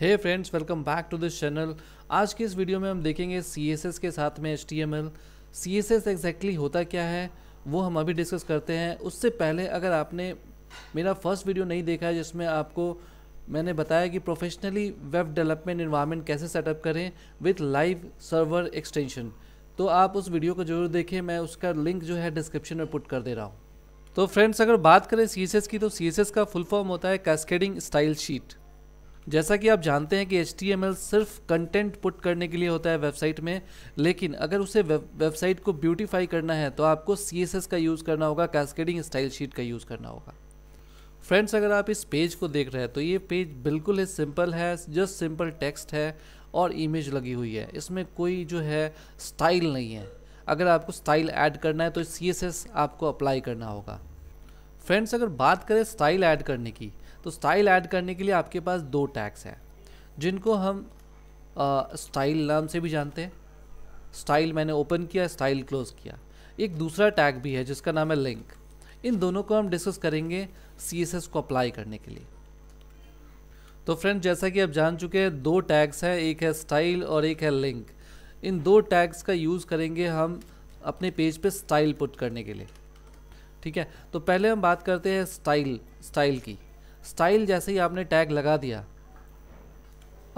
Hey friends welcome back to this channel आज की इस वीडियो में हम देखेंगे सी के साथ में H T C S exactly होता क्या है वो हम अभी डिस्कस करते हैं उससे पहले अगर आपने मेरा फर्स्ट वीडियो नहीं देखा है जिसमें आपको मैंने बताया कि प्रोफेशनली वेब डेवलपमेंट इन्वायरमेंट कैसे सेटअप करें विथ लाइव सर्वर एक्सटेंशन तो आप उस वीडियो को जरूर देखें मैं उसका लिंक जो है डिस्क्रिप्शन में पुट कर दे रहा हूँ तो फ्रेंड्स अगर बात करें सी की तो सी का फुल फॉर्म होता है कैस्केडिंग स्टाइल शीट जैसा कि आप जानते हैं कि एच सिर्फ कंटेंट पुट करने के लिए होता है वेबसाइट में लेकिन अगर उसे वेबसाइट को ब्यूटीफाई करना है तो आपको सी का यूज़ करना होगा कैस्केडिंग स्टाइल शीट का यूज़ करना होगा फ्रेंड्स अगर आप इस पेज को देख रहे हैं तो ये पेज बिल्कुल ही सिंपल है जस्ट सिंपल टेक्स्ट है और इमेज लगी हुई है इसमें कोई जो है स्टाइल नहीं है अगर आपको स्टाइल ऐड करना है तो सी आपको अप्लाई करना होगा फ्रेंड्स अगर बात करें स्टाइल ऐड करने की तो स्टाइल ऐड करने के लिए आपके पास दो टैग्स हैं जिनको हम स्टाइल नाम से भी जानते हैं स्टाइल मैंने ओपन किया स्टाइल क्लोज किया एक दूसरा टैग भी है जिसका नाम है लिंक इन दोनों को हम डिस्कस करेंगे सी को अप्लाई करने के लिए तो फ्रेंड जैसा कि आप जान चुके हैं दो टैग्स हैं एक है स्टाइल और एक है लिंक इन दो टैग्स का यूज़ करेंगे हम अपने पेज पे स्टाइल पुट करने के लिए ठीक है तो पहले हम बात करते हैं स्टाइल स्टाइल की स्टाइल जैसे ही आपने टैग लगा दिया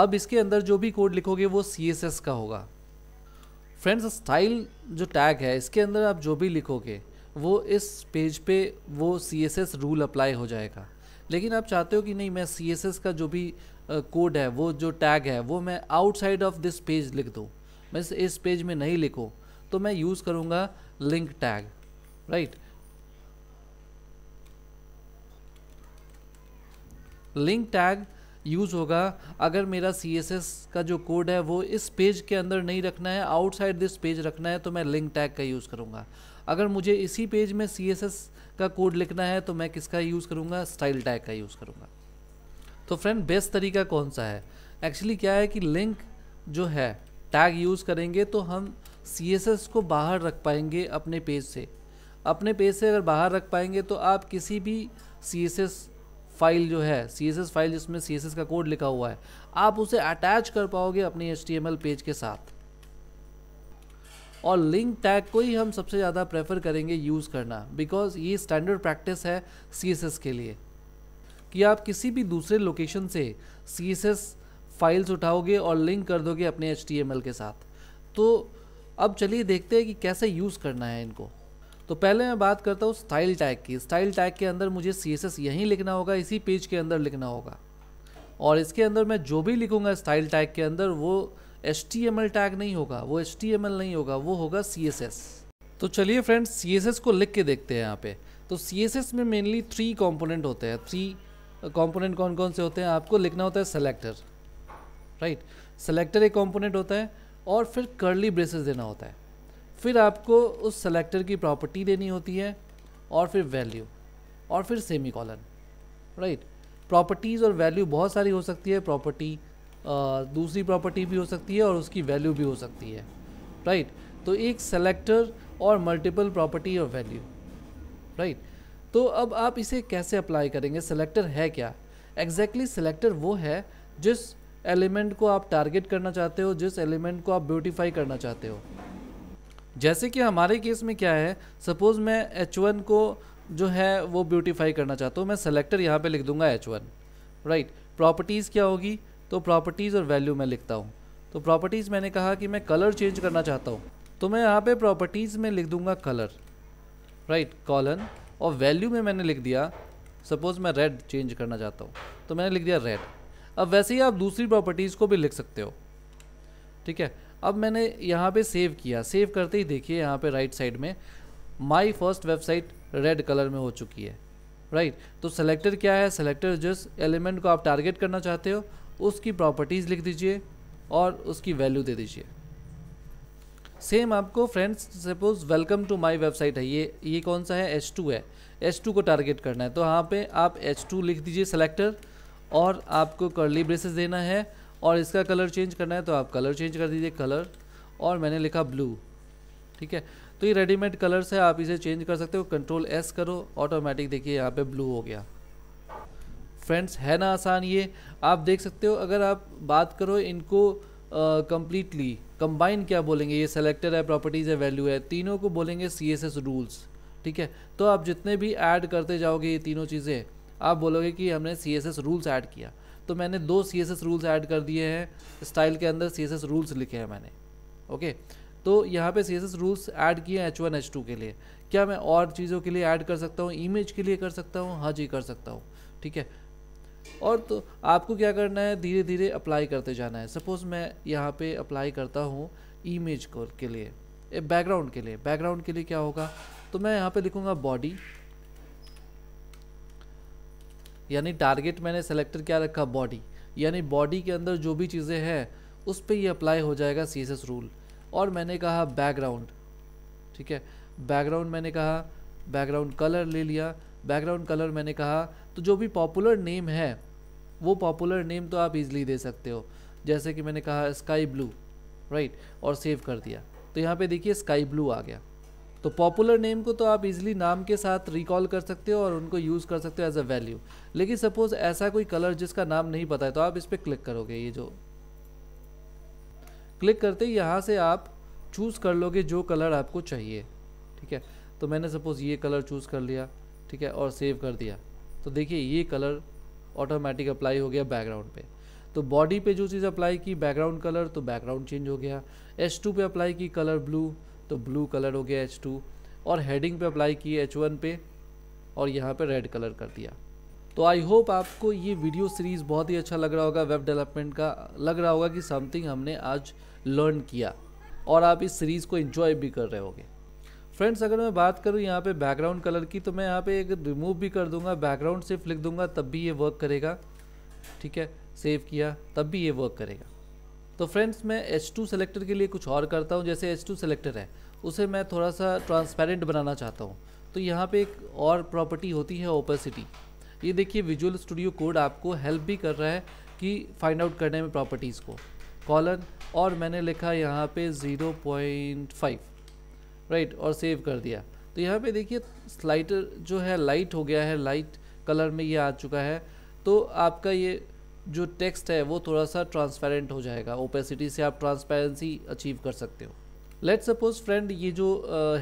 अब इसके अंदर जो भी कोड लिखोगे वो सी का होगा फ्रेंड्स स्टाइल जो टैग है इसके अंदर आप जो भी लिखोगे वो इस पेज पे वो सी रूल अप्लाई हो जाएगा लेकिन आप चाहते हो कि नहीं मैं सी का जो भी कोड है वो जो टैग है वो मैं आउटसाइड ऑफ दिस पेज लिख दूँ मैं इस पेज में नहीं लिखो तो मैं यूज़ करूँगा link tag right right? Link tag use होगा अगर मेरा सी का जो कोड है वो इस पेज के अंदर नहीं रखना है आउटसाइड दिस पेज रखना है तो मैं लिंक टैग का यूज़ करूँगा अगर मुझे इसी पेज में सी का कोड लिखना है तो मैं किसका यूज़ करूँगा स्टाइल टैग का यूज़ करूँगा तो फ्रेंड बेस्ट तरीका कौन सा है एक्चुअली क्या है कि लिंक जो है टैग यूज़ करेंगे तो हम सी को बाहर रख पाएंगे अपने पेज से अपने पेज से अगर बाहर रख पाएंगे तो आप किसी भी सी फाइल जो है सी फाइल जिसमें सी का कोड लिखा हुआ है आप उसे अटैच कर पाओगे अपने एच पेज के साथ और लिंक टैग को ही हम सबसे ज़्यादा प्रेफर करेंगे यूज़ करना बिकॉज ये स्टैंडर्ड प्रैक्टिस है सी के लिए कि आप किसी भी दूसरे लोकेशन से सी फाइल्स उठाओगे और लिंक कर दोगे अपने एच के साथ तो अब चलिए देखते हैं कि कैसे यूज़ करना है इनको तो पहले मैं बात करता हूँ स्टाइल टैग की स्टाइल टैग के अंदर मुझे सी एस एस यहीं लिखना होगा इसी पेज के अंदर लिखना होगा और इसके अंदर मैं जो भी लिखूँगा स्टाइल टैग के अंदर वो H T M L tag नहीं होगा वो एच टी एम एल नहीं होगा वो होगा सी एस एस तो चलिए फ्रेंड्स सी एस एस को लिख के देखते हैं यहाँ पे तो सी एस एस में मेनली थ्री कॉम्पोनेंट होते हैं थ्री कॉम्पोनेंट कौन कौन से होते हैं आपको लिखना होता है सेलेक्टर राइट सेलेक्टर एक कॉम्पोनेंट होता है और फिर कर्ली ब्रेसेस देना होता है फिर आपको उस सेलेक्टर की प्रॉपर्टी देनी होती है और फिर वैल्यू और फिर सेमी कॉलन राइट प्रॉपर्टीज़ और वैल्यू बहुत सारी हो सकती है प्रॉपर्टी दूसरी प्रॉपर्टी भी हो सकती है और उसकी वैल्यू भी हो सकती है राइट right? तो एक सेलेक्टर और मल्टीपल प्रॉपर्टी और वैल्यू राइट तो अब आप इसे कैसे अप्लाई करेंगे सेलेक्टर है क्या एग्जैक्टली exactly सेलेक्टर वो है जिस एलिमेंट को आप टारगेट करना चाहते हो जिस एलिमेंट को आप ब्यूटीफाई करना चाहते हो जैसे कि हमारे केस में क्या है सपोज़ मैं एच वन को जो है वो ब्यूटीफाई करना चाहता हूँ मैं सेलेक्टर यहाँ पे लिख दूंगा एच वन राइट प्रॉपर्टीज़ क्या होगी तो प्रॉपर्टीज़ और वैल्यू मैं लिखता हूँ तो प्रॉपर्टीज़ मैंने कहा कि मैं कलर चेंज करना चाहता हूँ तो मैं यहाँ पे प्रॉपर्टीज़ में लिख दूंगा कलर राइट कॉलन और वैल्यू में मैंने लिख दिया सपोज़ मैं रेड चेंज करना चाहता हूँ तो मैंने लिख दिया रेड अब वैसे ही आप दूसरी प्रॉपर्टीज़ को भी लिख सकते हो ठीक है अब मैंने यहाँ पे सेव किया सेव करते ही देखिए यहाँ पे राइट साइड में my first website red colour में हो चुकी है राइट right. तो सेलेक्टर क्या है सेलेक्टर जिस एलिमेंट को आप टारगेट करना चाहते हो उसकी प्रॉपर्टीज़ लिख दीजिए और उसकी वैल्यू दे दीजिए सेम आपको friends suppose welcome to my website है ये ये कौन सा है H2 है H2 को टारगेट करना है तो यहाँ पे आप H2 लिख दीजिए सेलेक्टर और आपको करली ब्रेसेस देना है और इसका कलर चेंज करना है तो आप कलर चेंज कर दीजिए कलर और मैंने लिखा ब्लू ठीक है तो ये रेडीमेड कलर्स है आप इसे चेंज कर सकते हो कंट्रोल एस करो ऑटोमेटिक देखिए यहाँ पे ब्लू हो गया फ्रेंड्स है ना आसान ये आप देख सकते हो अगर आप बात करो इनको कम्प्लीटली कंबाइन क्या बोलेंगे ये सेलेक्टर है प्रॉपर्टीज़ है वैल्यू है तीनों को बोलेंगे सी एस एस रूल्स ठीक है तो आप जितने भी ऐड करते जाओगे ये तीनों चीज़ें आप बोलोगे कि हमने C S S rules add किया तो मैंने दो C S S rules add कर दिए हैं स्टाइल के अंदर सी एस एस रूल्स लिखे हैं मैंने ओके तो यहाँ पे C S S rules add किए एच वन एच टू के लिए क्या मैं और चीज़ों के लिए ऐड कर सकता हूँ इमेज के लिए कर सकता हूँ हाँ जी कर सकता हूँ ठीक है और तो आपको क्या करना है धीरे धीरे अप्लाई करते जाना है सपोज़ मैं यहाँ पे अप्लाई करता हूँ इमेज के लिए बैकग्राउंड के लिए बैकग्राउंड के लिए क्या होगा तो मैं यहाँ पे लिखूँगा बॉडी यानी टारगेट मैंने सेलेक्टर क्या रखा बॉडी यानी बॉडी के अंदर जो भी चीज़ें हैं उस पर ही अप्लाई हो जाएगा सी रूल और मैंने कहा बैकग्राउंड ठीक है बैकग्राउंड मैंने कहा बैकग्राउंड कलर ले लिया बैकग्राउंड कलर मैंने कहा तो जो भी पॉपुलर नेम है वो पॉपुलर नेम तो आप इजीली दे सकते हो जैसे कि मैंने कहा स्काई ब्लू राइट और सेव कर दिया तो यहाँ पे देखिए स्काई ब्लू आ गया तो पॉपुलर नेम को तो आप इजीली नाम के साथ रिकॉल कर सकते हो और उनको यूज़ कर सकते हो एज अ वैल्यू लेकिन सपोज़ ऐसा कोई कलर जिसका नाम नहीं पता है तो आप इस पर क्लिक करोगे ये जो क्लिक करते ही यहाँ से आप चूज़ कर लोगे जो कलर आपको चाहिए ठीक है तो मैंने सपोज़ ये कलर चूज़ कर लिया ठीक है और सेव कर दिया तो देखिए ये कलर ऑटोमेटिक अप्लाई हो गया बैकग्राउंड पे तो बॉडी पे जो चीज़ अप्लाई की बैकग्राउंड कलर तो बैकग्राउंड चेंज हो गया एस टू पे अप्लाई की कलर ब्लू तो ब्लू कलर हो गया एच टू और हेडिंग पे अप्लाई की एच वन पे और यहाँ पे रेड कलर कर दिया तो आई होप आपको ये वीडियो सीरीज़ बहुत ही अच्छा लग रहा होगा वेब डेवलपमेंट का लग रहा होगा कि समथिंग हमने आज लर्न किया और आप इस सीरीज़ को इन्जॉय भी कर रहे होगे फ्रेंड्स अगर मैं बात करूँ यहाँ पे बैकग्राउंड कलर की तो मैं यहाँ पे एक रिमूव भी कर दूंगा बैकग्राउंड सिर्फ लिख दूंगा तब भी ये वर्क करेगा ठीक है सेव किया तब भी ये वर्क करेगा तो फ्रेंड्स मैं एच टू सेलेक्टर के लिए कुछ और करता हूँ जैसे एच टू सेलेक्टर है उसे मैं थोड़ा सा ट्रांसपेरेंट बनाना चाहता हूँ तो यहाँ पे एक और प्रॉपर्टी होती है ओपेसिटी ये देखिए विजुअल स्टूडियो कोड आपको हेल्प भी कर रहा है कि फाइंड आउट करने में प्रॉपर्टीज़ को कॉलन और मैंने लिखा यहाँ पे 0.5 राइट और सेव कर दिया तो यहाँ पे देखिए स्लाइटर जो है लाइट हो गया है लाइट कलर में ये आ चुका है तो आपका ये जो टेक्स्ट है वो थोड़ा सा ट्रांसपेरेंट हो जाएगा ओपेसिटी से आप ट्रांसपेरेंसी अचीव कर सकते हो लेट सपोज फ्रेंड ये जो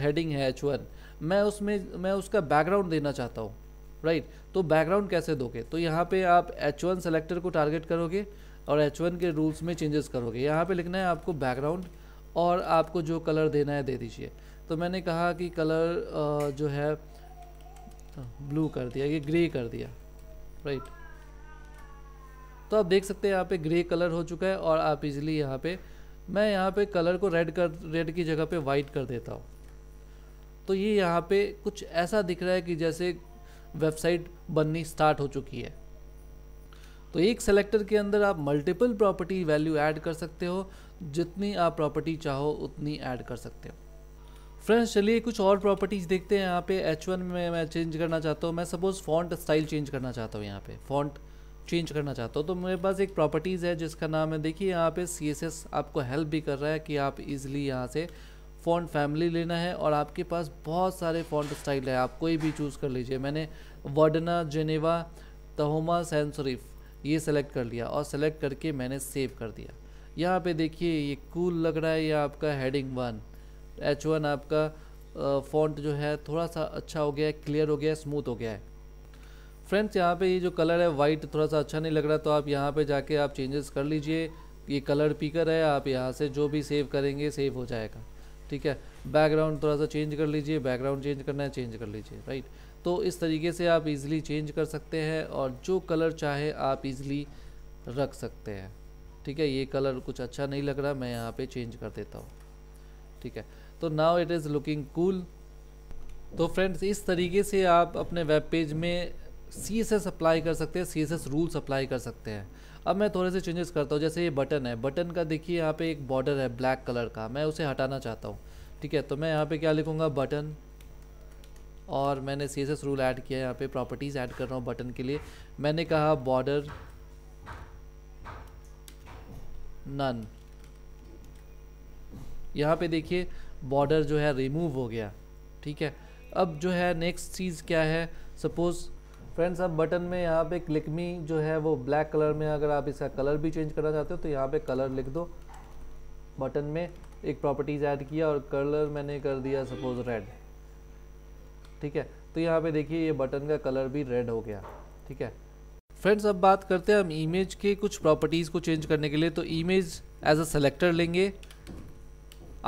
हेडिंग uh, है एच वन मैं उसमें मैं उसका बैकग्राउंड देना चाहता हूँ राइट right? तो बैकग्राउंड कैसे दोगे तो यहाँ पे आप एच वन सेलेक्टर को टारगेट करोगे और एच वन के रूल्स में चेंजेस करोगे यहाँ पे लिखना है आपको बैकग्राउंड और आपको जो कलर देना है दे दीजिए तो मैंने कहा कि कलर uh, जो है ब्लू हाँ, कर दिया ये ग्रे कर दिया राइट right? तो आप देख सकते हैं यहाँ पे ग्रे कलर हो चुका है और आप इजीली यहाँ पे मैं यहाँ पे कलर को रेड कर रेड की जगह पे वाइट कर देता हूँ तो ये यह यहाँ पे कुछ ऐसा दिख रहा है कि जैसे वेबसाइट बननी स्टार्ट हो चुकी है तो एक सेलेक्टर के अंदर आप मल्टीपल प्रॉपर्टी वैल्यू ऐड कर सकते हो जितनी आप प्रॉपर्टी चाहो उतनी ऐड कर सकते हो फ्रेंड्स चलिए कुछ और प्रॉपर्टीज़ देखते हैं यहाँ पे H1 में मैं चेंज करना चाहता हूँ मैं सपोज़ फॉन्ट स्टाइल चेंज करना चाहता हूँ यहाँ पे फॉन्ट चेंज करना चाहता हूँ तो मेरे पास एक प्रॉपर्टीज़ है जिसका नाम है देखिए यहाँ पे सी आपको हेल्प भी कर रहा है कि आप इजीली यहाँ से फ़ॉन्ट फैमिली लेना है और आपके पास बहुत सारे फ़ॉन्ट स्टाइल है आप कोई भी चूज़ कर लीजिए मैंने वर्डना जेनेवा तहोमा सेंसरीफ ये सेलेक्ट कर लिया और सेलेक्ट करके मैंने सेव कर दिया यहाँ पे देखिए ये कूल लग रहा है ये आपका हेडिंग वन एच वन आपका फ़ॉन्ट जो है थोड़ा सा अच्छा हो गया है क्लियर हो गया है स्मूथ हो गया है फ्रेंड्स यहाँ पे ये जो कलर है वाइट थोड़ा सा अच्छा नहीं लग रहा तो आप यहाँ पे जाके आप चेंजेस कर लीजिए ये कलर पीकर है आप यहाँ से जो भी सेव करेंगे सेव हो जाएगा ठीक है बैकग्राउंड थोड़ा सा चेंज कर लीजिए बैकग्राउंड चेंज करना है चेंज कर लीजिए राइट तो इस तरीके से आप इजीली चेंज कर सकते हैं और जो कलर चाहे आप इजीली रख सकते हैं ठीक है ये कलर कुछ अच्छा नहीं लग रहा मैं यहाँ पे चेंज कर देता हूँ ठीक है तो now it is looking cool तो फ्रेंड्स इस तरीके से आप अपने वेब पेज में सी एस एस अप्लाई कर सकते हैं C S S rules apply कर सकते हैं अब मैं थोड़े से चेंजेस करता हूँ जैसे ये बटन है बटन का देखिए यहाँ पे एक बॉर्डर है ब्लैक कलर का मैं उसे हटाना चाहता हूँ ठीक है तो मैं यहाँ पे क्या लिखूँगा बटन और मैंने C S S rule add किया है यहाँ पे प्रॉपर्टीज़ ऐड कर रहा हूँ बटन के लिए मैंने कहा बॉर्डर नन यहाँ पे देखिए बॉर्डर जो है रिमूव हो गया ठीक है अब जो है नेक्स्ट चीज़ क्या है सपोज़ फ्रेंड्स अब बटन में यहाँ पे क्लिकमी जो है वो ब्लैक कलर में अगर आप इसका कलर भी चेंज करना चाहते हो तो यहाँ पे कलर लिख दो बटन में एक प्रॉपर्टीज़ ऐड किया और कलर मैंने कर दिया सपोज रेड ठीक है तो यहाँ पे देखिए ये बटन का कलर भी रेड हो गया ठीक है फ्रेंड्स अब बात करते हैं हम इमेज के कुछ प्रॉपर्टीज़ को चेंज करने के लिए तो इमेज एज अ सेलेक्टर लेंगे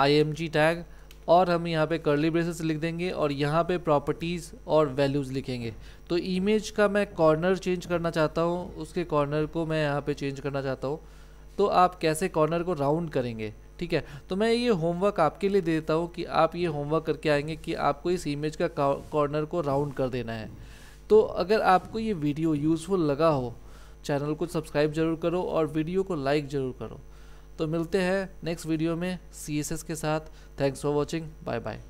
आई टैग और हम यहाँ पे करली ब्रेसेस लिख देंगे और यहाँ पे प्रॉपर्टीज़ और वैल्यूज़ लिखेंगे तो इमेज का मैं कॉर्नर चेंज करना चाहता हूँ उसके कॉर्नर को मैं यहाँ पे चेंज करना चाहता हूँ तो आप कैसे कॉर्नर को राउंड करेंगे ठीक है तो मैं ये होमवर्क आपके लिए दे देता हूँ कि आप ये होमवर्क करके आएंगे कि आपको इस इमेज का कॉर्नर को राउंड कर देना है तो अगर आपको ये वीडियो यूज़फुल लगा हो चैनल को सब्सक्राइब जरूर करो और वीडियो को लाइक ज़रूर करो तो मिलते हैं नेक्स्ट वीडियो में सी के साथ thanks for watching bye bye